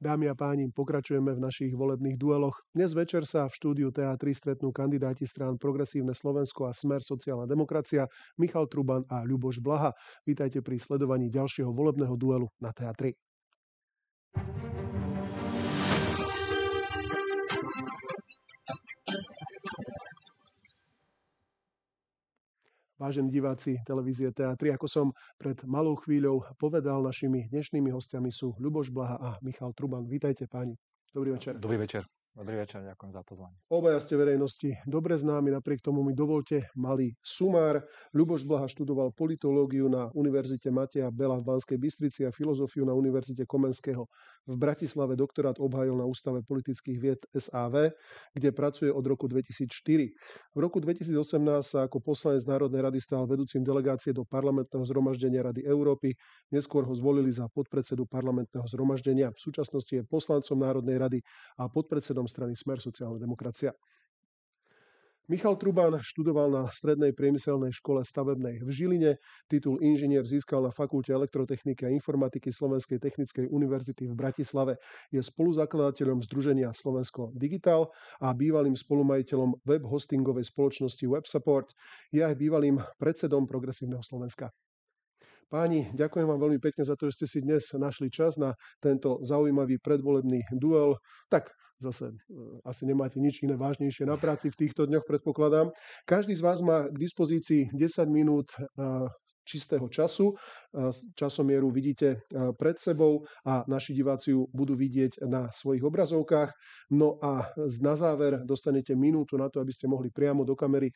Dámy a páni, pokračujeme v našich volebných dueloch. Dnes večer sa v štúdiu TA3 stretnú kandidáti strán Progresívne Slovensko a Smer sociálna demokracia Michal Truban a Ľuboš Blaha. Vítajte pri sledovaní ďalšieho volebného duelu na TA3. vážení diváci televízie Teatry. Ako som pred malou chvíľou povedal, našimi dnešnými hostiami sú Ľuboš Blaha a Michal Truban. Vítajte páni. Dobrý večer. Dobrý večer. Dobrý večer, ďakujem za pozvanie. Obaja ste verejnosti dobre známi, napriek tomu mi dovolte malý sumár. Ľuboš Blaha študoval politológiu na Univerzite Mateja Bela v Banskej Bystrici a filozofiu na Univerzite Komenského. V Bratislave doktorát obhajil na Ústave politických vied SAV, kde pracuje od roku 2004. V roku 2018 sa ako poslanec Národnej rady stal vedúcim delegácie do parlamentného zhromaždenia Rady Európy. Neskôr ho zvolili za podpredsedu parlamentného zhromaždenia. V súčasnosti je poslancom Národnej rady a podpredsedom strany Smer sociálna demokracia. Michal Trubán študoval na Strednej priemyselnej škole stavebnej v Žiline. Titul inžinier získal na Fakulte elektrotechniky a informatiky Slovenskej technickej univerzity v Bratislave. Je spoluzakladateľom Združenia Slovensko Digital a bývalým spolumajiteľom web hostingovej spoločnosti WebSupport. Je aj bývalým predsedom Progresívneho Slovenska. Páni, ďakujem vám veľmi pekne za to, že ste si dnes našli čas na tento zaujímavý predvolebný duel. Tak zase e, asi nemáte nič iné vážnejšie na práci v týchto dňoch, predpokladám. Každý z vás má k dispozícii 10 minút e, čistého času. Časomieru vidíte pred sebou a naši diváci ju budú vidieť na svojich obrazovkách. No a na záver dostanete minútu na to, aby ste mohli priamo do kamery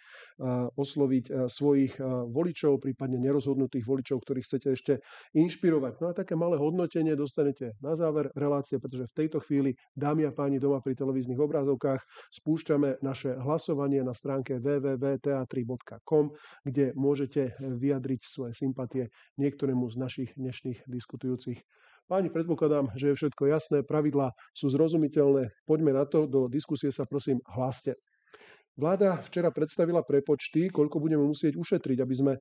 osloviť svojich voličov, prípadne nerozhodnutých voličov, ktorých chcete ešte inšpirovať. No a také malé hodnotenie dostanete na záver relácie, pretože v tejto chvíli, dámy a páni doma pri televíznych obrazovkách, spúšťame naše hlasovanie na stránke www.ta3.com, kde môžete e, vyjadriť svoje zmyslé sympatie niektorému z našich dnešných diskutujúcich. Páni, predpokladám, že je všetko jasné, pravidlá sú zrozumiteľné. Poďme na to, do diskusie sa prosím hláste. Vláda včera predstavila prepočty, koľko budeme musieť ušetriť, aby sme e,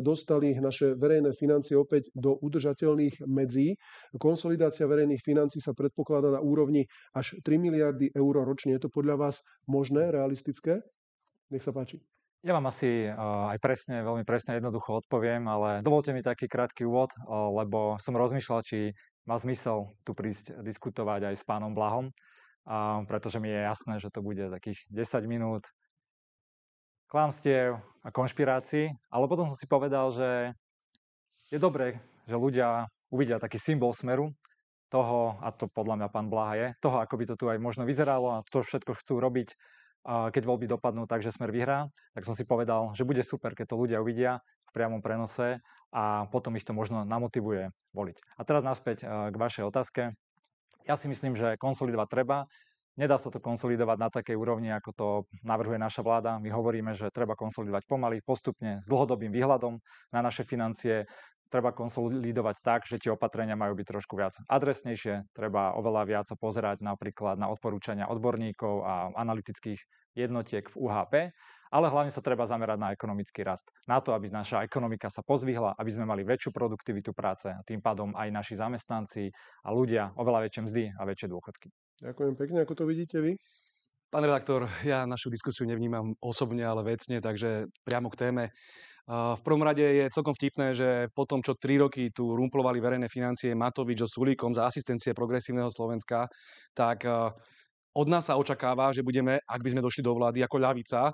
dostali naše verejné financie opäť do udržateľných medzí. Konsolidácia verejných financí sa predpokladá na úrovni až 3 miliardy eur ročne. Je to podľa vás možné, realistické? Nech sa páči. Ja vám asi eh, aj presne, veľmi presne jednoducho odpoviem, ale dovolte mi taký krátky úvod, eh, lebo som rozmýšľal, či má zmysel tu prísť diskutovať aj s pánom Blahom, pretože mi je jasné, že to bude takých 10 minút klamstiev a konšpirácií, ale potom som si povedal, že je dobré, že ľudia uvidia taký symbol smeru toho, a to podľa mňa pán Blaha je, toho, ako by to tu aj možno vyzeralo a to všetko chcú robiť keď voľby dopadnú tak, že Smer vyhrá, tak som si povedal, že bude super, keď to ľudia uvidia v priamom prenose a potom ich to možno namotivuje voliť. A teraz naspäť e, k vašej otázke. Ja si myslím, že konsolidovať treba. Nedá sa to konsolidovať na takej úrovni, ako to navrhuje naša vláda. My hovoríme, že treba konsolidovať pomaly, postupne, s dlhodobým výhľadom na naše financie, treba konsolidovať tak, že tie opatrenia majú byť trošku viac adresnejšie, treba oveľa viac pozerať napríklad na odporúčania odborníkov a analytických jednotiek v UHP, ale hlavne sa treba zamerať na ekonomický rast, na to, aby naša ekonomika sa pozvihla, aby sme mali väčšiu produktivitu práce a tým pádom aj naši zamestnanci a ľudia oveľa väčšie mzdy a väčšie dôchodky. Ďakujem pekne, ako to vidíte vy? Pán redaktor, ja našu diskusiu nevnímam osobne, ale vecne, takže priamo k téme. V prvom rade je celkom vtipné, že po tom, čo tri roky tu rumplovali verejné financie Matovič so Sulíkom za asistencie progresívneho Slovenska, tak od nás sa očakáva, že budeme, ak by sme došli do vlády ako ľavica,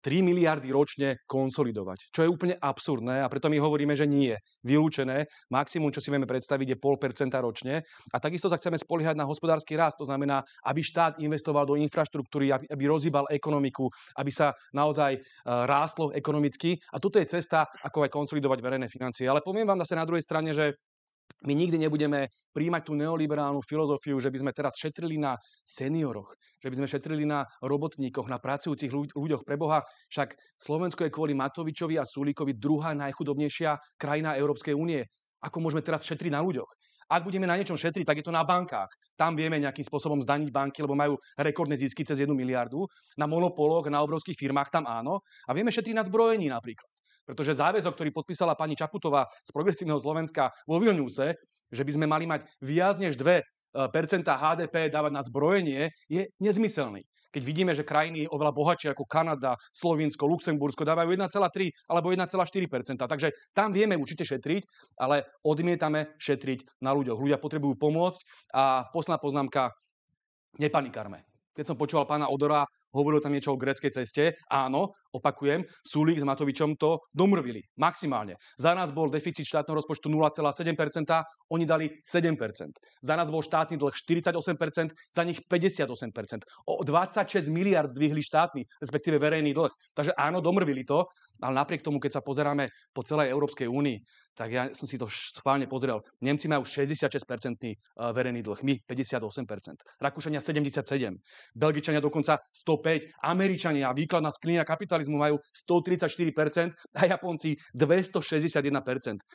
3 miliardy ročne konsolidovať, čo je úplne absurdné a preto my hovoríme, že nie. Vylúčené, maximum, čo si vieme predstaviť, je 0,5% ročne a takisto sa chceme spoliehať na hospodársky rast, to znamená, aby štát investoval do infraštruktúry, aby, aby rozhýbal ekonomiku, aby sa naozaj uh, rástlo ekonomicky a toto je cesta, ako aj konsolidovať verejné financie. Ale poviem vám zase na druhej strane, že my nikdy nebudeme príjmať tú neoliberálnu filozofiu, že by sme teraz šetrili na senioroch, že by sme šetrili na robotníkoch, na pracujúcich ľuďoch. Pre Boha však Slovensko je kvôli Matovičovi a Sulíkovi druhá najchudobnejšia krajina Európskej únie. Ako môžeme teraz šetriť na ľuďoch? Ak budeme na niečom šetriť, tak je to na bankách. Tam vieme nejakým spôsobom zdaniť banky, lebo majú rekordné zisky cez 1 miliardu. Na monopoloch, na obrovských firmách tam áno. A vieme šetriť na zbrojení napríklad. Pretože záväzok, ktorý podpísala pani Čaputová z progresívneho Slovenska vo Vilniuse, že by sme mali mať viac než 2 e, percenta HDP dávať na zbrojenie, je nezmyselný. Keď vidíme, že krajiny oveľa bohatšie ako Kanada, Slovinsko, Luxembursko dávajú 1,3 alebo 1,4 Takže tam vieme určite šetriť, ale odmietame šetriť na ľuďoch. Ľudia potrebujú pomôcť a posledná poznámka, nepanikárme. Keď som počúval pána Odora, hovoril tam niečo o greckej ceste. Áno, Opakujem, Sulík s Matovičom to domrvili maximálne. Za nás bol deficit štátneho rozpočtu 0,7%, oni dali 7%. Za nás bol štátny dlh 48%, za nich 58%. O 26 miliard zdvihli štátny, respektíve verejný dlh. Takže áno, domrvili to, ale napriek tomu, keď sa pozeráme po celej Európskej únii, tak ja som si to schválne pozrel. Nemci majú 66 e, verejný dlh, my 58%, Rakúšania 77, Belgičania dokonca 105, Američania, výkladná skrinia kapitálu kapitalizmu majú 134% a Japonci 261%.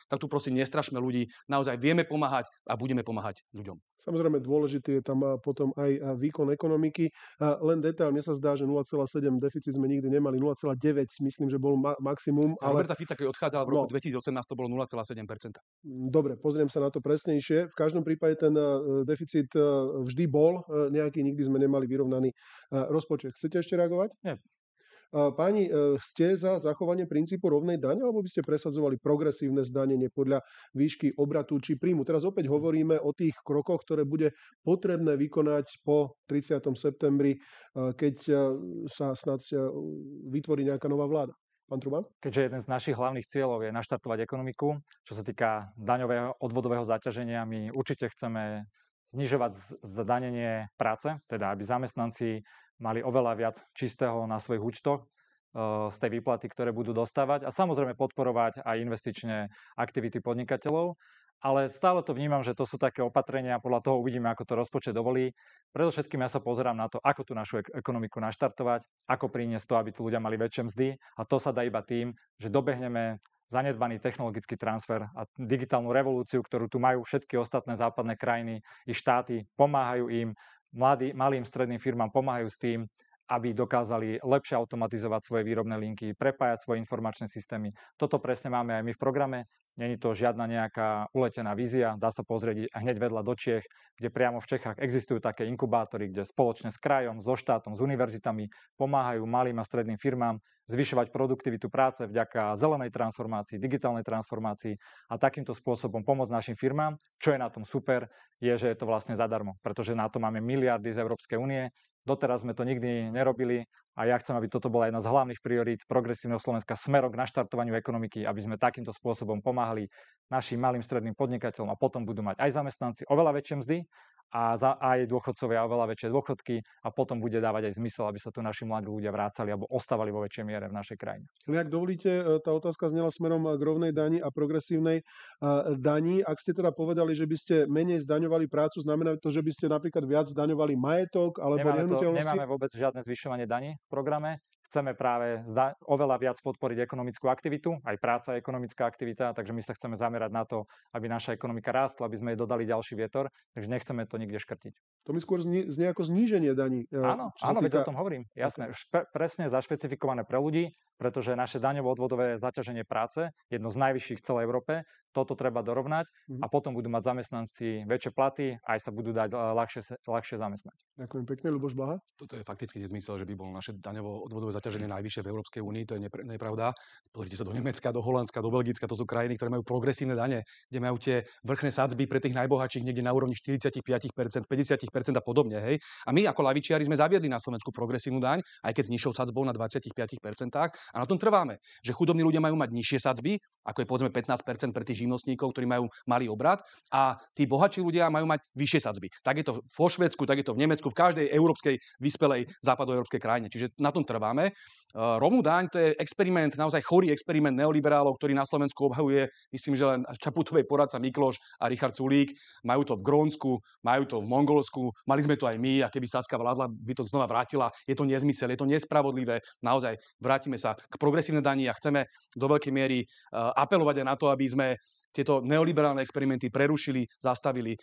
Tak tu prosím nestrašme ľudí, naozaj vieme pomáhať a budeme pomáhať ľuďom. Samozrejme dôležitý je tam potom aj výkon ekonomiky. Len detail, mne sa zdá, že 0,7 deficit sme nikdy nemali, 0,9 myslím, že bol ma- maximum. Ale... Roberta Fica, keď odchádzala v roku no. 2018, to bolo 0,7%. Dobre, pozriem sa na to presnejšie. V každom prípade ten deficit vždy bol nejaký, nikdy sme nemali vyrovnaný rozpočet. Chcete ešte reagovať? Nie. Páni, e, ste za zachovanie princípu rovnej dane, alebo by ste presadzovali progresívne zdanenie podľa výšky obratu či príjmu? Teraz opäť hovoríme o tých krokoch, ktoré bude potrebné vykonať po 30. septembri, e, keď e, sa snad vytvorí nejaká nová vláda. Pán Truban? Keďže jeden z našich hlavných cieľov je naštartovať ekonomiku, čo sa týka daňového odvodového zaťaženia, my určite chceme znižovať zdanenie práce, teda aby zamestnanci mali oveľa viac čistého na svojich účtoch eh, z tej výplaty, ktoré budú dostávať a samozrejme podporovať aj investičné aktivity podnikateľov. Ale stále to vnímam, že to sú také opatrenia, podľa toho uvidíme, ako to rozpočet dovolí. Predovšetkým ja sa pozerám na to, ako tú našu ekonomiku naštartovať, ako priniesť to, aby tu ľudia mali väčšie mzdy a to sa dá iba tým, že dobehneme zanedbaný technologický transfer a digitálnu revolúciu, ktorú tu majú všetky ostatné západné krajiny i štáty, pomáhajú im, mladý, malým stredným firmám pomáhajú s tým, aby dokázali lepšie automatizovať svoje výrobné linky, prepájať svoje informačné systémy. Toto presne máme aj my v programe. Není to žiadna nejaká uletená vízia, dá sa pozrieť hneď vedľa do Čiech, kde priamo v Čechách existujú také inkubátory, kde spoločne s krajom, so štátom, s univerzitami pomáhajú malým a stredným firmám zvyšovať produktivitu práce vďaka zelenej transformácii, digitálnej transformácii a takýmto spôsobom pomôcť našim firmám. Čo je na tom super, je, že je to vlastne zadarmo, pretože na to máme miliardy z Európskej únie, Doteraz sme to nikdy nerobili a ja chcem, aby toto bola jedna z hlavných priorít progresívneho Slovenska smerok k naštartovaniu ekonomiky, aby sme takýmto spôsobom pomáhali našim malým stredným podnikateľom a potom budú mať aj zamestnanci oveľa väčšie mzdy a za, aj dôchodcovia oveľa väčšie dôchodky a potom bude dávať aj zmysel, aby sa tu naši mladí ľudia vrácali alebo ostávali vo väčšej miere v našej krajine. Ale ak dovolíte, e, tá otázka znela smerom e, k rovnej dani a progresívnej e, dani. Ak ste teda povedali, že by ste menej zdaňovali prácu, znamená to, že by ste napríklad viac zdaňovali majetok alebo nemáme nehnuteľnosti? To, nemáme vôbec žiadne zvyšovanie daní programe chceme práve za, oveľa viac podporiť ekonomickú aktivitu, aj práca je ekonomická aktivita, takže my sa chceme zamerať na to, aby naša ekonomika rástla, aby sme jej dodali ďalší vietor, takže nechceme to nikde škrtiť. To mi skôr znie, znie ako zníženie daní. E, áno, áno týka... veď o tom hovorím, jasné, okay. presne zašpecifikované pre ľudí, pretože naše daňovo-odvodové zaťaženie práce, jedno z najvyšších v celej Európe, toto treba dorovnať mm-hmm. a potom budú mať zamestnanci väčšie platy a aj sa budú dať e, ľahšie, ľahšie zamestnať. Ďakujem pekne, Luboš Blaha. Toto je fakticky nezmysel, že by bolo naše daňovo-odvodové zaťaženie najvyššie v Európskej únii, to je nepr- nepravda. Pozrite sa do Nemecka, do Holandska, do Belgicka, to sú krajiny, ktoré majú progresívne dane, kde majú tie vrchné sadzby pre tých najbohatších niekde na úrovni 45%, 50% a podobne. Hej. A my ako lavičiari sme zaviedli na Slovensku progresívnu daň, aj keď s nižšou sadzbou na 25%. A na tom trváme, že chudobní ľudia majú mať nižšie sadzby, ako je povedzme 15% pre tých živnostníkov, ktorí majú malý obrad, a tí bohatší ľudia majú mať vyššie sadzby. Tak je to vo Švedsku, tak je to v Nemecku, v každej európskej vyspelej západoeurópskej krajine. Čiže na tom trváme. Eh, Romu daň to je experiment, naozaj chorý experiment neoliberálov, ktorý na Slovensku obhajuje, myslím, že len Čaputovej poradca Mikloš a Richard Sulík. Majú to v Grónsku, majú to v Mongolsku, mali sme to aj my a keby Saska vládla, by to znova vrátila. Je to nezmysel, je to nespravodlivé. Naozaj vrátime sa k progresívnej daní a chceme do veľkej miery eh, apelovať aj na to, aby sme tieto neoliberálne experimenty prerušili, zastavili, eh,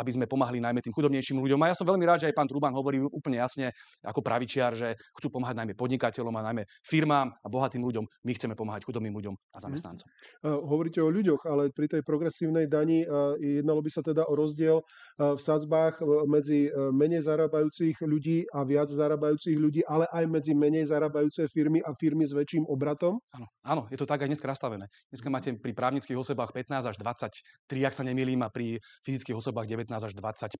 aby sme pomáhali najmä tým chudobnejším ľuďom. A ja som veľmi rád, že aj pán Truban hovorí úplne jasne ako pravičiar, že chcú pomáhať najmä podnikateľom a najmä firmám a bohatým ľuďom. My chceme pomáhať chudobným ľuďom a mhm. zamestnancom. Uh, hovoríte o ľuďoch, ale pri tej progresívnej dani uh, jednalo by sa teda o rozdiel uh, v sadzbách medzi menej zarábajúcich ľudí a viac zarábajúcich ľudí, ale aj medzi menej zarábajúce firmy a firmy s väčším obratom? Áno, áno je to tak aj dnes nastavené. Dnes mhm. máte pri právnických osobách 19 až 23, ak sa nemýlim, a pri fyzických osobách 19 až 25.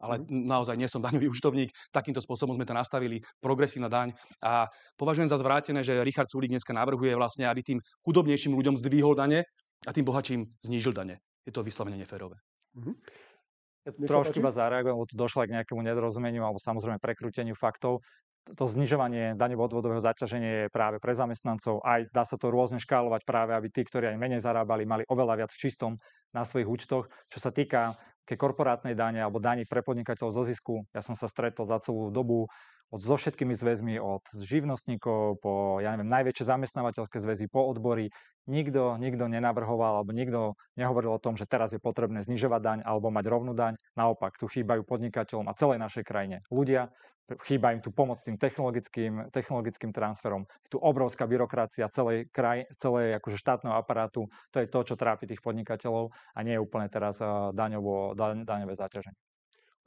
Ale mm. naozaj nie som daňový účtovník, takýmto spôsobom sme to nastavili, progresívna daň. A považujem za zvrátené, že Richard Sulík dneska navrhuje vlastne, aby tým chudobnejším ľuďom zdvihol dane a tým bohatším znížil dane. Je to vyslovene neférové. mm Ja trošku iba zareagujem, lebo tu aj k nejakému nedorozumeniu alebo samozrejme prekrúteniu faktov to znižovanie daňového odvodového zaťaženia je práve pre zamestnancov. Aj dá sa to rôzne škálovať práve, aby tí, ktorí aj menej zarábali, mali oveľa viac v čistom na svojich účtoch. Čo sa týka ke korporátnej dane alebo daní pre podnikateľov zo zisku, ja som sa stretol za celú dobu od, so všetkými zväzmi, od živnostníkov po, ja neviem, najväčšie zamestnávateľské zväzy, po odbory. Nikto, nikto nenavrhoval alebo nikto nehovoril o tom, že teraz je potrebné znižovať daň alebo mať rovnú daň. Naopak, tu chýbajú podnikateľom a celej našej krajine ľudia, chýba im tu pomoc tým technologickým, technologickým transferom. Je tu obrovská byrokracia celej, kraj, celej akože štátneho aparátu. To je to, čo trápi tých podnikateľov a nie je úplne teraz daňovo, daň, daňové zaťaženie.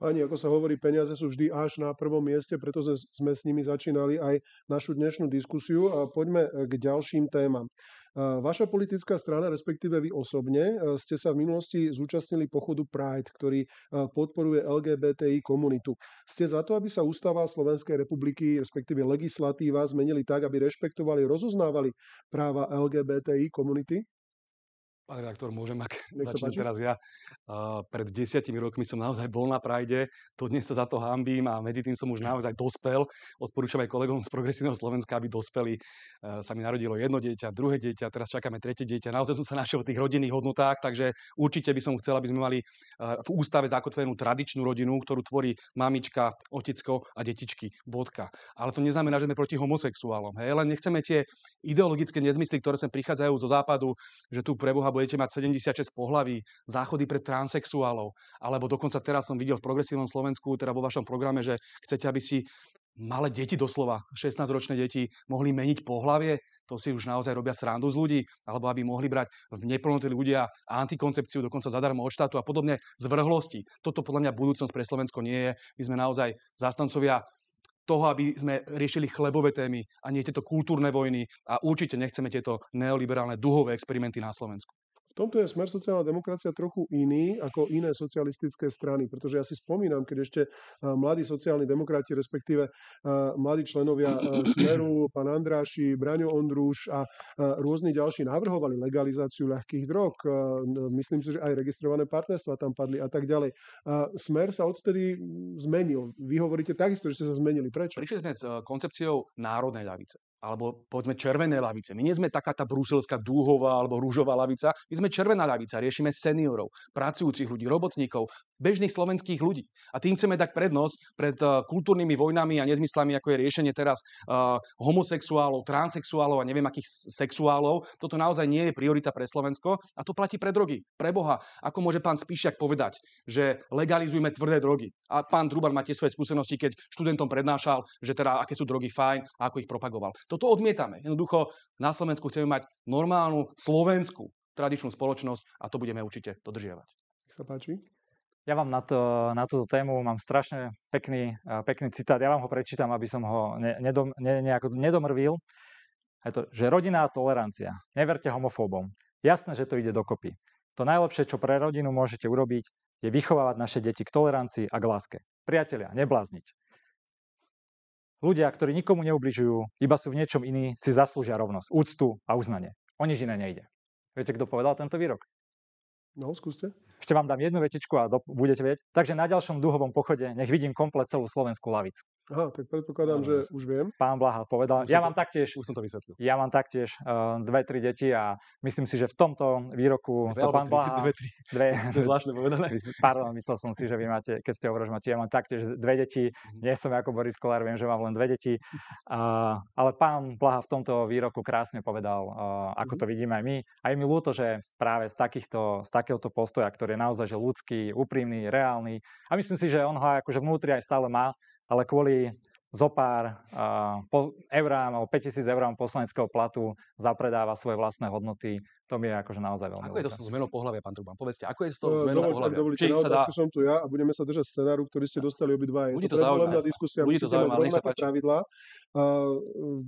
Ani, ako sa hovorí, peniaze sú vždy až na prvom mieste, preto sme s nimi začínali aj našu dnešnú diskusiu a poďme e, k ďalším témam. Eh, vaša politická strana, respektíve vy osobne, eh, ste sa v minulosti zúčastnili pochodu Pride, ktorý eh, podporuje LGBTI komunitu. Ste za to, aby sa ústava Slovenskej republiky, respektíve legislatíva zmenili tak, aby rešpektovali, rozoznávali práva LGBTI komunity? Pán redaktor, môžem, ak začnem teraz ja. Uh, pred desiatimi rokmi som naozaj bol na Prajde, to dnes sa za to hambím a medzi tým som už naozaj dospel. Odporúčam aj kolegom z Progresívneho Slovenska, aby dospeli. Uh, sa mi narodilo jedno dieťa, druhé dieťa, teraz čakáme tretie dieťa. Naozaj som sa našiel v tých rodinných hodnotách, takže určite by som chcel, aby sme mali uh, v ústave zakotvenú tradičnú rodinu, ktorú tvorí mamička, otecko a detičky. Bodka. Ale to neznamená, že sme proti homosexuálom. Hej? Len nechceme tie ideologické nezmysly, ktoré sem prichádzajú zo západu, že tu preboha bude budete mať 76 pohlaví, záchody pre transexuálov, alebo dokonca teraz som videl v Progresívnom Slovensku, teda vo vašom programe, že chcete, aby si malé deti doslova, 16-ročné deti, mohli meniť pohlavie, to si už naozaj robia srandu z ľudí, alebo aby mohli brať v neplnoletí ľudia antikoncepciu dokonca zadarmo od štátu a podobne zvrhlosti. Toto podľa mňa budúcnosť pre Slovensko nie je. My sme naozaj zastancovia toho, aby sme riešili chlebové témy a nie tieto kultúrne vojny a určite nechceme tieto neoliberálne duhové experimenty na Slovensku. V tomto je smer sociálna demokracia trochu iný ako iné socialistické strany, pretože ja si spomínam, keď ešte eh, mladí sociálni demokrati, respektíve eh, mladí členovia eh, Smeru, pán Andráši, Braňo Ondruš a rôzni ďalší navrhovali legalizáciu ľahkých drog. Myslím si, že aj registrované partnerstva tam padli a tak ďalej. Smer sa odtedy zmenil. Vy hovoríte takisto, že ste sa zmenili. Prečo? Prišli sme s koncepciou národnej ľavice alebo povedzme červené lavice. My nie sme taká tá bruselská dúhová alebo rúžová lavica, my sme červená lavica, riešime seniorov, pracujúcich ľudí, robotníkov, bežných slovenských ľudí. A tým chceme dať prednosť pred eh, kultúrnymi vojnami a nezmyslami, ako je riešenie teraz uh, homosexuálov, transexuálov a neviem akých sexuálov. Toto naozaj nie je priorita pre Slovensko a to platí pre drogy. Pre Boha, ako môže pán Spíšiak povedať, že legalizujme tvrdé drogy. A pán Drubar má tie svoje skúsenosti, keď študentom prednášal, že teda aké sú drogy fajn a ako ich propagoval. Toto odmietame. Jednoducho na Slovensku chceme mať normálnu slovenskú tradičnú spoločnosť a to budeme určite dodržiavať. Nech sa páči. Ja vám na, to, na túto tému mám strašne pekný, pekný citát. Ja vám ho prečítam, aby som ho ne, nedom, ne, nejako nedomrvil. Je to, že rodina a tolerancia. Neverte homofóbom. Jasné, že to ide dokopy. To najlepšie, čo pre rodinu môžete urobiť, je vychovávať naše deti k tolerancii a k láske. Priatelia, neblázniť. Ľudia, ktorí nikomu neubližujú, iba sú v niečom iní, si zaslúžia rovnosť, úctu a uznanie. O nič iné nejde. Viete, kto povedal tento výrok? No, skúste. Ešte vám dám jednu vetičku a do, budete vedieť. Takže na ďalšom duhovom pochode nech vidím komplet celú slovenskú lavicu. Aha, tak predpokladám, no, že yes. Eh, už viem. Pán Blaha povedal. Už ja to, mám taktiež... Už som to vysvetlil. Ja mám taktiež uh, dve, tri deti a myslím si, že v tomto výroku dve, to pán tri, Blaha... Dve, tri. Dve, to je zvláštne povedané. Pardon, myslel som si, že vy máte, keď ste hovorili, máte, ja mám taktiež dve deti. Mhm. Nie som ako Boris Kolár, viem, že mám len dve deti. Uh, ale pán Blaha v tomto výroku krásne povedal, uh, ako to mhm. vidíme aj my. A je mi ľúto, že práve z, takýchto, z takéhoto postoja, ktorý je naozaj že ľudský, úprimný, reálny a myslím si, že on ho akože vnútri aj stále má, ale kvôli zopár uh, eurám alebo 5000 eurám poslaneckého platu zapredáva svoje vlastné hodnoty to mi je akože naozaj veľmi Ako je to s zmenou pohľavia, pán Truban? Povedzte, ako je to s tou no, zmenou pohľavia? Dovolte, Či na dá... som tu ja a budeme sa držať scenáru, ktorý ste dostali obidva. Je to, to zaujímavá diskusia, bude to zaujímavá, sa páči.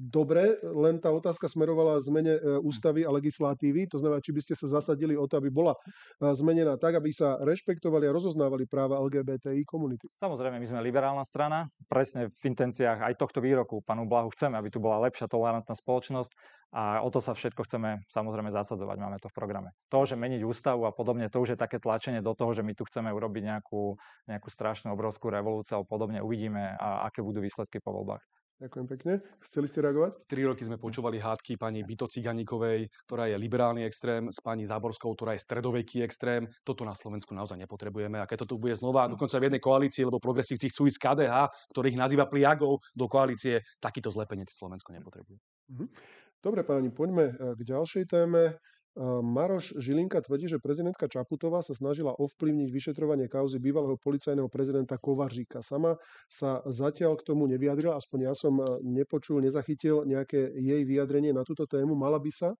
Dobre, len tá otázka smerovala zmene e, ústavy a legislatívy, to znamená, či by ste sa zasadili o to, aby bola e, zmenená tak, aby sa rešpektovali a rozoznávali práva LGBTI komunity. Samozrejme, my sme liberálna strana, presne v intenciách aj tohto výroku pánu Blahu chceme, aby tu bola lepšia tolerantná spoločnosť a o to sa všetko chceme samozrejme zasadzovať realizovať, máme to v programe. To, že meniť ústavu a podobne, to už je také tlačenie do toho, že my tu chceme urobiť nejakú, nejakú strašnú obrovskú revolúciu a podobne. Uvidíme, a aké budú výsledky po voľbách. Ďakujem pekne. Chceli ste reagovať? Tri roky sme počúvali hádky pani Bito Ciganikovej, ktorá je liberálny extrém, s pani Záborskou, ktorá je stredoveký extrém. Toto na Slovensku naozaj nepotrebujeme. A keď to tu bude znova, hm. dokonca v jednej koalícii, lebo progresívci chcú ísť z KDH, ktorých nazýva pliagov do koalície, takýto zlepenec Slovensko nepotrebuje. Hm. Dobre páni, poďme eh, k ďalšej téme. Ehm, Maroš Žilinka tvrdí, že prezidentka Čaputová sa snažila ovplyvniť vyšetrovanie kauzy bývalého policajného prezidenta Kovaříka. Sama sa zatiaľ k tomu nevyjadrila, aspoň ja som eh, nepočul, nezachytil nejaké jej vyjadrenie na túto tému. Mala by sa eh,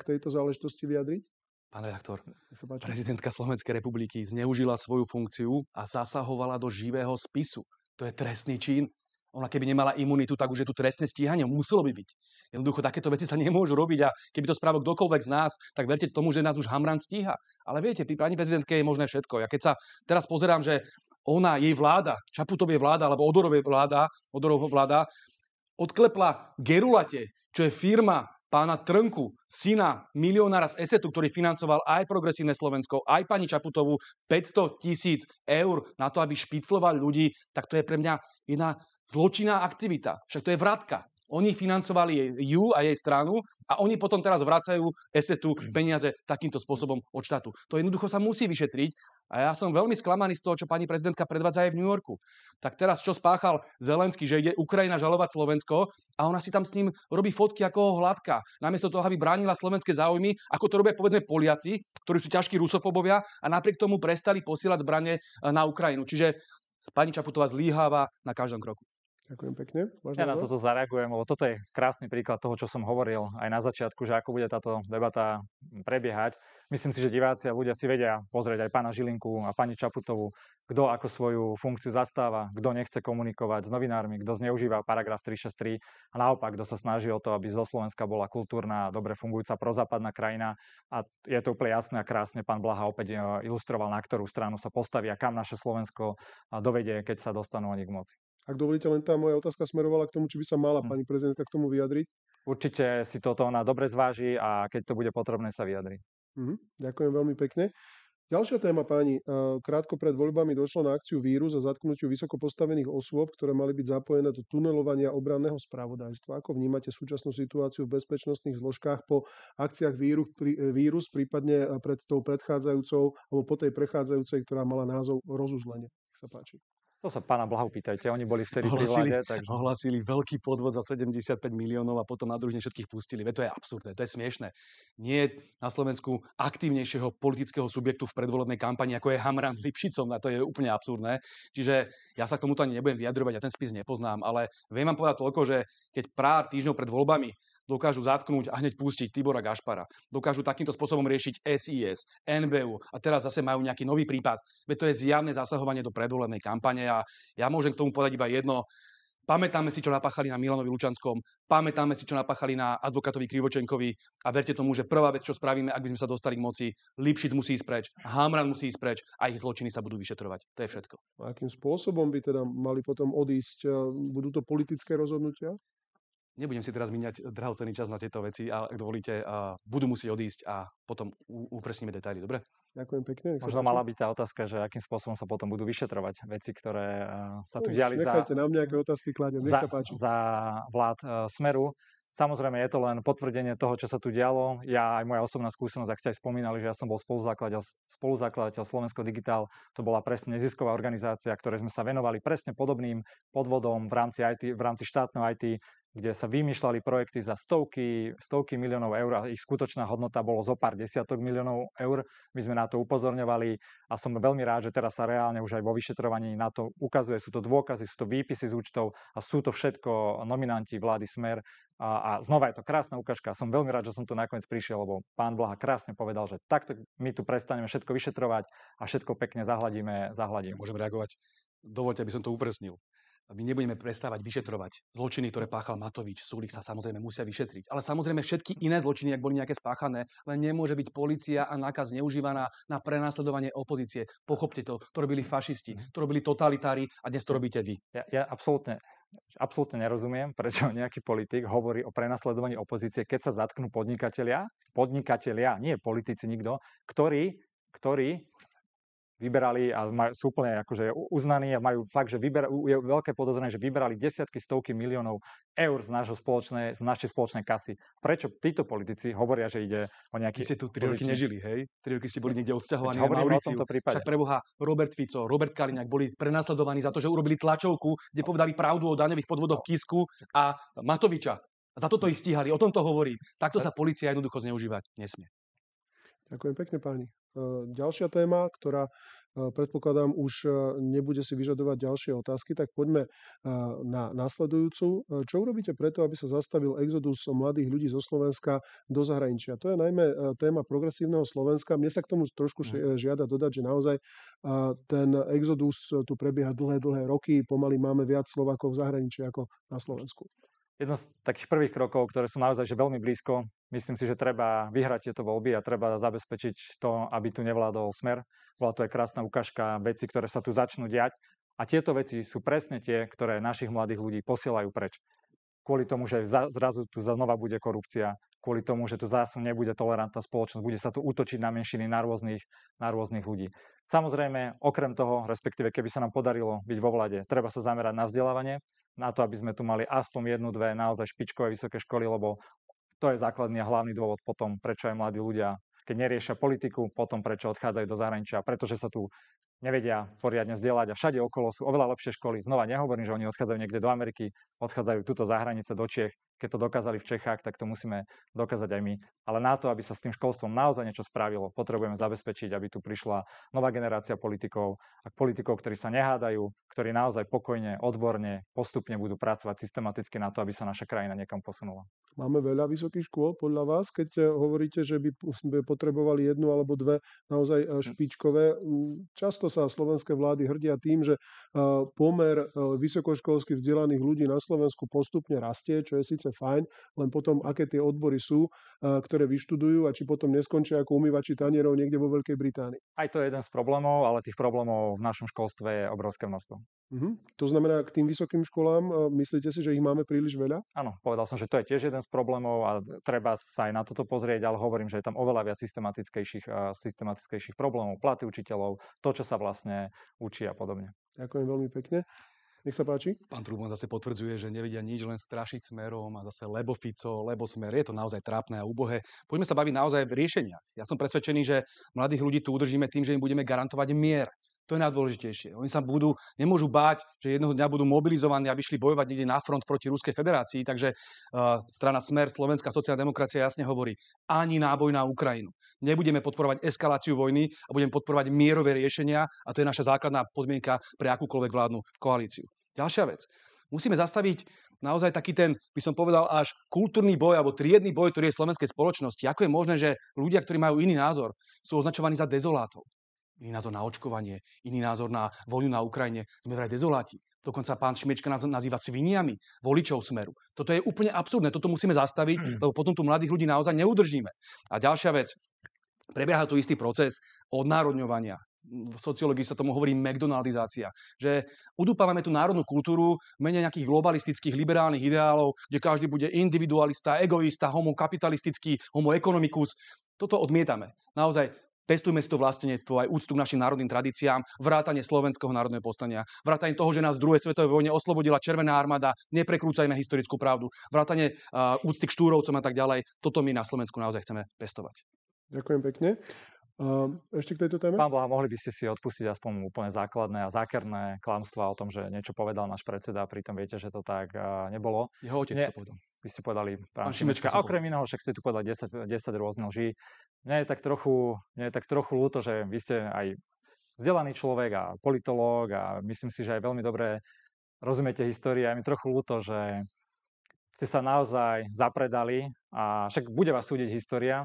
k tejto záležitosti vyjadriť? Pán redaktor, prezidentka Slovenskej republiky zneužila svoju funkciu a zasahovala do živého spisu. To je trestný čin. Ona keby nemala imunitu, tak už je tu trestné stíhanie. Muselo by byť. Jednoducho takéto veci sa nemôžu robiť a keby to spravil kdokoľvek z nás, tak verte tomu, že nás už Hamran stíha. Ale viete, pri pani prezidentke je možné všetko. Ja keď sa teraz pozerám, že ona, jej vláda, Čaputovie vláda alebo Odorovie vláda, Odorová vláda, odklepla Gerulate, čo je firma pána Trnku, syna milionára z Esetu, ktorý financoval aj progresívne Slovensko, aj pani Čaputovú 500 tisíc eur na to, aby špicloval ľudí, tak to je pre mňa jedna Zločinná aktivita. Však to je vratka. Oni financovali ju a jej stranu a oni potom teraz vracajú esetu peniaze takýmto spôsobom od štátu. To jednoducho sa musí vyšetriť a ja som veľmi sklamaný z toho, čo pani prezidentka predvádza aj v New Yorku. Tak teraz čo spáchal Zelenský, že ide Ukrajina žalovať Slovensko a ona si tam s ním robí fotky ako ho hladka. Namiesto toho, aby bránila slovenské záujmy, ako to robia povedzme Poliaci, ktorí sú ťažkí rusofobovia a napriek tomu prestali posielať zbranie eh, na Ukrajinu. Čiže pani Čaputová zlíháva na každom kroku. Ďakujem pekne. Máš ja na toto zareagujem, lebo toto je krásny príklad toho, čo som hovoril aj na začiatku, že ako bude táto debata prebiehať. Myslím si, že diváci a ľudia si vedia pozrieť aj pána Žilinku a pani Čaputovú, kto ako svoju funkciu zastáva, kto nechce komunikovať s novinármi, kto zneužíva paragraf 363 a naopak, kto sa snaží o to, aby zo Slovenska bola kultúrna, dobre fungujúca prozápadná krajina. A je to úplne jasné a krásne, pán Blaha opäť e, ilustroval, na ktorú stranu sa postaví a kam naše Slovensko dovedie, keď sa dostanú oni k moci. Ak dovolíte, len tá moja otázka smerovala k tomu, či by sa mala mhm. pani prezidentka k tomu vyjadriť. Určite si toto ona dobre zváži a keď to bude potrebné, sa vyjadri. Mm-hmm. Ďakujem veľmi pekne. Ďalšia téma, páni. Krátko pred voľbami došlo na akciu Vírus a zatknutiu vysoko postavených osôb, ktoré mali byť zapojené do tunelovania obranného spravodajstva. Ako vnímate súčasnú situáciu v bezpečnostných zložkách po akciách e, Vírus, prípadne e, pred tou predchádzajúcou, alebo po tej prechádzajúcej, ktorá mala názov Rozuzlenie? Nech sa páči. To sa pána Blahu pýtajte, oni boli vtedy ohlasili, pri vláde. Takže... Ohlasili veľký podvod za 75 miliónov a potom na druhý všetkých pustili. Veď to je absurdné, to je smiešné. Nie je na Slovensku aktívnejšieho politického subjektu v predvolebnej kampani, ako je Hamran s Lipšicom, a to je úplne absurdné. Čiže ja sa k tomuto ani nebudem vyjadrovať, ja ten spis nepoznám, ale viem vám povedať toľko, že keď pár týždňov pred voľbami dokážu zatknúť a hneď pustiť Tibora Gašpara. Dokážu takýmto spôsobom riešiť SIS, NBU a teraz zase majú nejaký nový prípad. Veď to je zjavné zasahovanie do predvolenej kampane a ja môžem k tomu povedať iba jedno. Pamätáme si, čo napáchali na Milanovi Lučanskom, pamätáme si, čo napáchali na advokátovi Krivočenkovi a verte tomu, že prvá vec, čo spravíme, ak by sme sa dostali k moci, Lipšic musí ísť preč, Hamran musí ísť preč a ich zločiny sa budú vyšetrovať. To je všetko. A akým spôsobom by teda mali potom odísť? Budú to politické rozhodnutia? nebudem si teraz míňať drahocený čas na tieto veci a ak dovolíte, budú musieť odísť a potom upresníme detaily, dobre? Ďakujem pekne. Možno mala byť tá otázka, že akým spôsobom sa potom budú vyšetrovať veci, ktoré eh, sa tu no, diali za... nám nejaké otázky, kladiem, nech sa páči. Za vlád uh, Smeru. Samozrejme, je to len potvrdenie toho, čo sa tu dialo. Ja aj moja osobná skúsenosť, ak ste aj spomínali, že ja som bol spoluzakladateľ, spoluzakladateľ Slovensko Digital, to bola presne nezisková organizácia, ktoré sme sa venovali presne podobným podvodom v rámci, IT, v rámci štátneho IT kde sa vymýšľali projekty za stovky, stovky miliónov eur a ich skutočná hodnota bolo zo pár desiatok miliónov eur. My sme na to upozorňovali a som veľmi rád, že teraz sa reálne už aj vo vyšetrovaní na to ukazuje. Sú to dôkazy, sú to výpisy z účtov a sú to všetko nominanti vlády Smer. A, a znova je to krásna ukážka. Som veľmi rád, že som tu nakoniec prišiel, lebo pán Blaha krásne povedal, že takto my tu prestaneme všetko vyšetrovať a všetko pekne zahladíme. zahladíme. Ja môžem reagovať. Dovolte, aby som to upresnil my nebudeme prestávať vyšetrovať. Zločiny, ktoré páchal Matovič, Súlik sa samozrejme musia vyšetriť. Ale samozrejme všetky iné zločiny, ak boli nejaké spáchané, len nemôže byť policia a nákaz neužívaná na prenasledovanie opozície. Pochopte to, to robili fašisti, mhm. to robili totalitári a dnes to robíte vy. Ja, ja absolútne absolútne nerozumiem, prečo nejaký politik hovorí o prenasledovaní opozície, keď sa zatknú podnikatelia, podnikatelia, nie politici nikto, ktorí, ktorí vyberali a majú, sú úplne akože uznaní a majú fakt, že vyber, je veľké podozrenie, že vyberali desiatky, stovky miliónov eur z, nášho spoločné, z našej spoločnej kasy. Prečo títo politici hovoria, že ide o nejaký... Vy ste tu tri roky nežili, hej? Tri roky ste boli niekde odsťahovaní na Mauriciu. Však preboha Robert Fico, Robert Kaliňák boli prenasledovaní za to, že urobili tlačovku, kde no. povedali pravdu o daňových podvodoch no. Kisku a Matoviča. Za toto ich stíhali, o tomto hovorí. Takto e- sa policia jednoducho zneužívať nesmie. Ďakujem pekne, páni. E, ďalšia téma, ktorá e, predpokladám už e, nebude si vyžadovať ďalšie otázky, tak poďme na nasledujúcu. Čo urobíte preto, aby sa zastavil exodus mladých ľudí zo Slovenska do zahraničia? To je najmä téma progresívneho Slovenska. Mne sa k tomu trošku mhm. žiada dodať, že naozaj ten exodus tu prebieha dlhé, dlhé roky. Pomaly máme viac Slovakov v zahraničí ako na Slovensku jedno z takých prvých krokov, ktoré sú naozaj že veľmi blízko. Myslím si, že treba vyhrať tieto voľby a treba zabezpečiť to, aby tu nevládol smer. Bola tu aj krásna ukážka veci, ktoré sa tu začnú diať. A tieto veci sú presne tie, ktoré našich mladých ľudí posielajú preč. Kvôli tomu, že zrazu tu znova bude korupcia, kvôli tomu, že tu zásu nebude tolerantná spoločnosť, bude sa tu útočiť na menšiny, na rôznych, na rôznych ľudí. Samozrejme, okrem toho, respektíve keby sa nám podarilo byť vo vlade, treba sa zamerať na vzdelávanie, na to, aby sme tu mali aspoň jednu, dve naozaj špičkové vysoké školy, lebo to je základný a hlavný dôvod potom, prečo aj mladí ľudia, keď neriešia politiku, potom prečo odchádzajú do zahraničia, pretože sa tu nevedia poriadne vzdelať a všade okolo sú oveľa lepšie školy. Znova nehovorím, že oni odchádzajú niekde do Ameriky, odchádzajú tuto za hranice do Čiech, keď to dokázali v Čechách, tak to musíme dokázať aj my. Ale na to, aby sa s tým školstvom naozaj niečo spravilo, potrebujeme zabezpečiť, aby tu prišla nová generácia politikov a politikov, ktorí sa nehádajú, ktorí naozaj pokojne, odborne, postupne budú pracovať systematicky na to, aby sa naša krajina niekam posunula. Máme veľa vysokých škôl podľa vás, keď eh, hovoríte, že by potrebovali jednu alebo dve naozaj eh, hm. špičkové. Často sa slovenské vlády hrdia tým, že eh, pomer vysokoškolských vzdelaných ľudí na Slovensku postupne rastie, čo je síce síce fajn, len potom, aké tie odbory sú, eh, ktoré vyštudujú a či potom neskončia ako umývači tanierov niekde vo Veľkej Británii. Aj to je jeden z problémov, ale tých problémov v našom školstve je obrovské množstvo. Mm-hmm. To znamená, k tým vysokým školám eh, myslíte si, že ich máme príliš veľa? Áno, povedal som, že to je tiež jeden z problémov a treba sa aj na toto pozrieť, ale hovorím, že je tam oveľa viac systematickejších, eh, systematickejších problémov, platy učiteľov, to, čo sa vlastne učí a podobne. Ďakujem veľmi pekne. Nech sa páči. Pán Trubon zase potvrdzuje, že nevedia nič, len strašiť smerom a zase lebo Fico, lebo smer. Je to naozaj trápne a úbohé. Poďme sa baviť naozaj v riešeniach. Ja som presvedčený, že mladých ľudí tu udržíme tým, že im budeme garantovať mier. To je najdôležitejšie. Oni sa budú, nemôžu báť, že jednoho dňa budú mobilizovaní, aby šli bojovať niekde na front proti Ruskej federácii. Takže uh, strana Smer, Slovenská sociálna demokracia jasne hovorí, ani náboj na Ukrajinu. Nebudeme podporovať eskaláciu vojny a budeme podporovať mierové riešenia a to je naša základná podmienka pre akúkoľvek vládnu koalíciu. Ďalšia vec. Musíme zastaviť naozaj taký ten, by som povedal, až kultúrny boj alebo triedny boj, ktorý je v slovenskej spoločnosti. Ako je možné, že ľudia, ktorí majú iný názor, sú označovaní za dezolátov? Iný názor na očkovanie, iný názor na vojnu na Ukrajine. Sme vraj dezoláti. Dokonca pán Šmečka nás nazýva sviniami voličov smeru. Toto je úplne absurdné. Toto musíme zastaviť, mm. lebo potom tu mladých ľudí naozaj neudržíme. A ďalšia vec. Prebieha tu istý proces odnárodňovania v sociológii sa tomu hovorí McDonaldizácia. Že udupávame tú národnú kultúru menej nejakých globalistických, liberálnych ideálov, kde každý bude individualista, egoista, homokapitalistický, homoekonomikus. Toto odmietame. Naozaj Pestujme si to vlastenectvo aj úctu k našim národným tradíciám, vrátanie slovenského národného povstania, vrátanie toho, že nás v druhej svetovej vojne oslobodila Červená armáda, neprekrúcajme historickú pravdu, vrátanie uh, úcty k štúrovcom a tak ďalej. Toto my na Slovensku naozaj chceme pestovať. Ďakujem pekne. Ešte k tejto téme? Pán Boha, mohli by ste si odpustiť aspoň úplne základné a zákerné klamstvá o tom, že niečo povedal náš predseda, a pritom viete, že to tak nebolo. Jeho otec Nie, to povedal. Vy ste povedali, pán, pán Šimečka, a okrem iného, však ste tu povedali 10, 10 rôznych lží. Mne je tak trochu, mne je tak trochu ľúto, že vy ste aj vzdelaný človek a politológ a myslím si, že aj veľmi dobre rozumiete histórii a mi trochu ľúto, že ste sa naozaj zapredali a však bude vás súdiť história,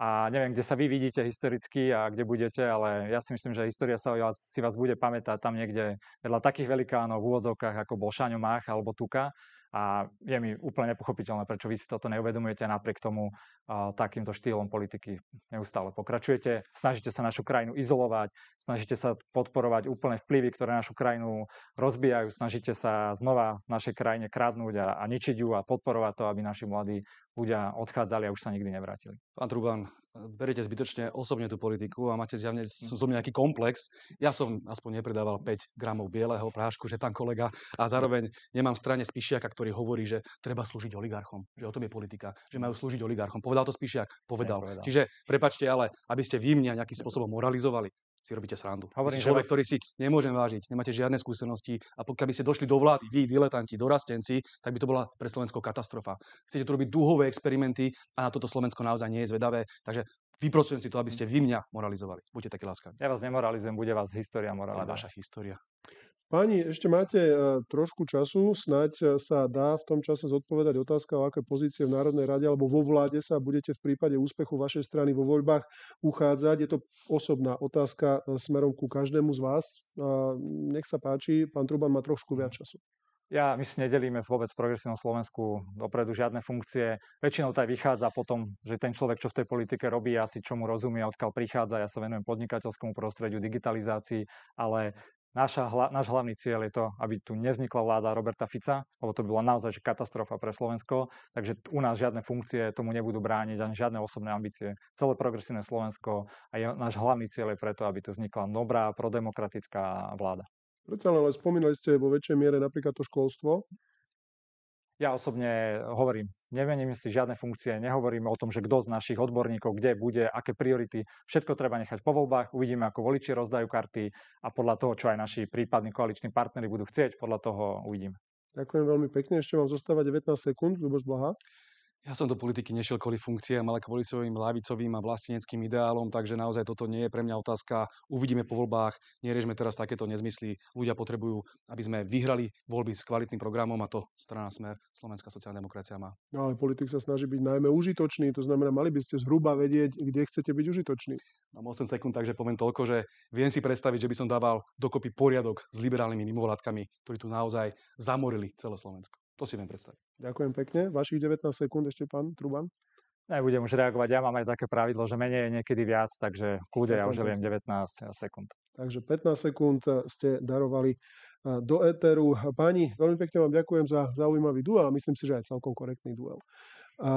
a neviem, kde sa vy vidíte historicky a kde budete, ale ja si myslím, že história sa vás, si vás bude pamätať tam niekde vedľa takých velikánov v úvodzovkách ako bol Šaňo Mách alebo Tuka. A je mi úplne nepochopiteľné, prečo vy si toto neuvedomujete a napriek tomu a, takýmto štýlom politiky neustále pokračujete. Snažíte sa našu krajinu izolovať, snažíte sa podporovať úplne vplyvy, ktoré našu krajinu rozbijajú, snažíte sa znova v našej krajine kradnúť a, a ničiť ju a podporovať to, aby naši mladí ľudia odchádzali a už sa nikdy nevrátili. Pán Truban, beriete zbytočne osobne tú politiku a máte zjavne hm. zo mňa nejaký komplex. Ja som aspoň nepredával 5 gramov bieleho prášku, že pán kolega, a zároveň nemám v strane Spišiaka, ktorý hovorí, že treba slúžiť oligarchom, že o tom je politika, že majú hm. slúžiť oligarchom. Povedal to Spišiak? Povedal. Nepovedal. Čiže prepačte, ale aby ste vy mňa nejakým spôsobom moralizovali, si robíte srandu. Hovorím, si človek, že... ktorý si nemôžem vážiť, nemáte žiadne skúsenosti a pokiaľ by ste došli do vlády, vy, diletanti, dorastenci, tak by to bola pre Slovensko katastrofa. Chcete tu robiť dúhové experimenty a na toto Slovensko naozaj nie je zvedavé. Takže vyprocujem si to, aby mhm. ste vy mňa moralizovali. Buďte také láskaví. Ja vás nemoralizujem, bude vás história moralizovať. Ale vaša história. Páni, ešte máte e, trošku času, snať e, sa dá v tom čase zodpovedať otázka, o aké pozície v Národnej rade alebo vo vláde sa budete v prípade úspechu vašej strany vo voľbách uchádzať. Je to osobná otázka e, smerom ku každému z vás. Nech sa páči, pán Truban má trošku viac času. Ja, my si nedelíme vôbec v progresívnom Slovensku dopredu žiadne funkcie. Väčšinou to aj vychádza potom, že ten človek, čo v tej politike robí, asi čomu rozumie, odkiaľ prichádza. Ja sa venujem podnikateľskému prostrediu, digitalizácii, ale Naša, hla, náš hlavný cieľ je to, aby tu nevznikla vláda Roberta Fica, lebo to by bola naozaj že katastrofa pre Slovensko, takže u nás žiadne funkcie tomu nebudú brániť, ani žiadne osobné ambície. Celé progresívne Slovensko a je, náš hlavný cieľ je preto, aby tu vznikla dobrá, prodemokratická vláda. Predsa len spomínali ste vo väčšej miere napríklad to školstvo. Ja osobne hovorím, nemením si žiadne funkcie, nehovoríme o tom, že kto z našich odborníkov, kde bude, aké priority. Všetko treba nechať po voľbách, uvidíme, ako voliči rozdajú karty a podľa toho, čo aj naši prípadní koaliční partnery budú chcieť, podľa toho uvidíme. Ďakujem veľmi pekne, ešte vám zostáva 19 sekúnd, Luboš Blaha. Ja som do politiky nešiel kvôli funkciám, ale kvôli svojim lavicovým a vlasteneckým ideálom, takže naozaj toto nie je pre mňa otázka. Uvidíme po voľbách, neriešme teraz takéto nezmysly. Ľudia potrebujú, aby sme vyhrali voľby s kvalitným programom a to strana Smer, Slovenská sociálna demokracia má. No ale politik sa snaží byť najmä užitočný, to znamená, mali by ste zhruba vedieť, kde chcete byť užitočný. Mám 8 sekúnd, takže poviem toľko, že viem si predstaviť, že by som dával dokopy poriadok s liberálnymi mimovládkami, ktorí tu naozaj zamorili celé Slovensko. To si viem predstaviť. Ďakujem pekne. Vašich 19 sekúnd ešte pán Truban. Nebudem už reagovať, ja mám aj také pravidlo, že menej je niekedy viac, takže kľude ja už viem 19 sekúnd. Takže 15 sekúnd eh, ste darovali eh, do éteru. Páni, veľmi pekne vám ďakujem za zaujímavý duel a myslím si, že aj celkom korektný duel. A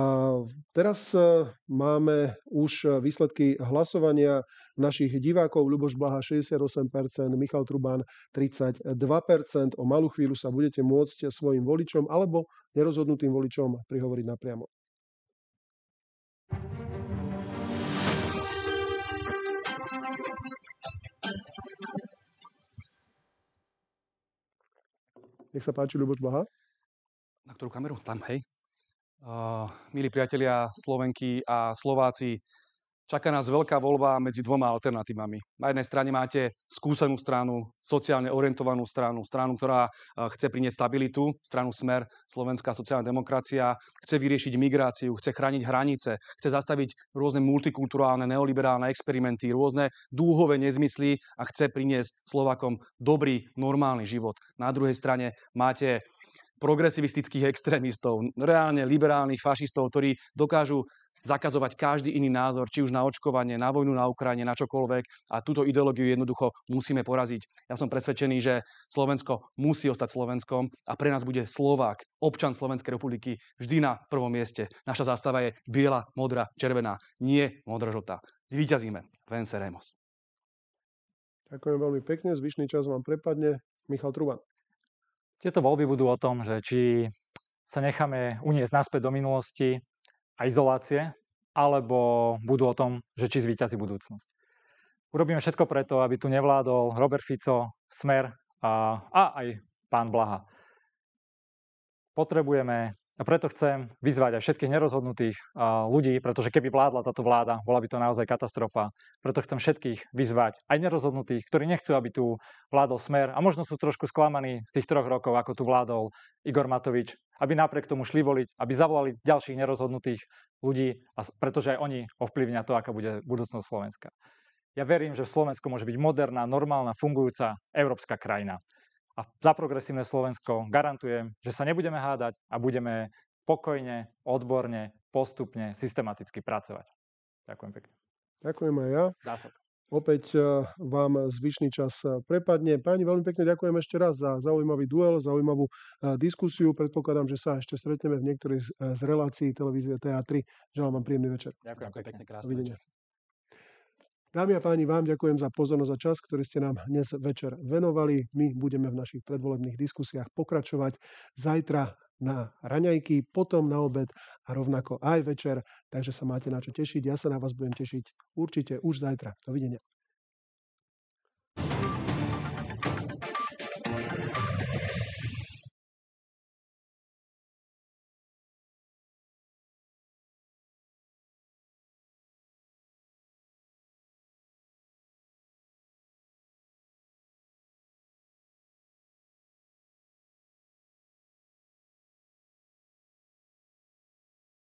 teraz e, máme už e, výsledky hlasovania našich divákov. Ľuboš Blaha 68%, Michal Trubán 32%. O malú chvíľu sa budete môcť svojim voličom alebo nerozhodnutým voličom prihovoriť napriamo. Nech sa páči, Ľuboš Blaha. Na ktorú kameru? Tam, hej milí priatelia Slovenky a Slováci, čaká nás veľká voľba medzi dvoma alternatívami. Na jednej strane máte skúsenú stranu, sociálne orientovanú stranu, stranu, ktorá chce priniesť stabilitu, stranu Smer, Slovenská sociálna demokracia, chce vyriešiť migráciu, chce chrániť hranice, chce zastaviť rôzne multikulturálne, neoliberálne experimenty, rôzne dúhové nezmysly a chce priniesť Slovakom dobrý, normálny život. Na druhej strane máte progresivistických extrémistov, reálne liberálnych fašistov, ktorí dokážu zakazovať každý iný názor, či už na očkovanie, na vojnu na Ukrajine, na čokoľvek. A túto ideológiu jednoducho musíme poraziť. Ja som presvedčený, že Slovensko musí ostať Slovenskom a pre nás bude Slovák, občan Slovenskej republiky, vždy na prvom mieste. Naša zástava je biela, modrá, červená, nie žltá. Zvíťazíme. Venceremos. Ďakujem veľmi pekne. Zvyšný čas vám prepadne. Michal Truban. Tieto voľby budú o tom, že či sa necháme uniesť naspäť do minulosti a izolácie, alebo budú o tom, že či zvýťazí budúcnosť. Urobíme všetko preto, aby tu nevládol Robert Fico, Smer a, a aj pán Blaha. Potrebujeme a preto chcem vyzvať aj všetkých nerozhodnutých ľudí, pretože keby vládla táto vláda, bola by to naozaj katastrofa. Preto chcem všetkých vyzvať, aj nerozhodnutých, ktorí nechcú, aby tu vládol smer a možno sú trošku sklamaní z tých troch rokov, ako tu vládol Igor Matovič, aby napriek tomu šli voliť, aby zavolali ďalších nerozhodnutých ľudí, pretože aj oni ovplyvnia to, aká bude budúcnosť Slovenska. Ja verím, že v Slovensku môže byť moderná, normálna, fungujúca európska krajina a za progresívne Slovensko garantujem, že sa nebudeme hádať a budeme pokojne, odborne, postupne, systematicky pracovať. Ďakujem pekne. Ďakujem aj ja. Dá sa to. Opäť eh, vám zvyšný čas eh, prepadne. Páni, veľmi pekne ďakujem ešte raz za zaujímavý duel, zaujímavú eh, diskusiu. Predpokladám, že sa ešte stretneme v niektorých z relácií televízie TA3. Želám vám príjemný večer. Ďakujem, ďakujem pekne, krásne. Dámy a páni, vám ďakujem za pozornosť a čas, ktorý ste nám dnes večer venovali. My budeme v našich predvolebných diskusiách pokračovať zajtra na raňajky, potom na obed a rovnako aj večer, takže sa máte na čo tešiť. Ja sa na vás budem tešiť určite už zajtra. Dovidenia.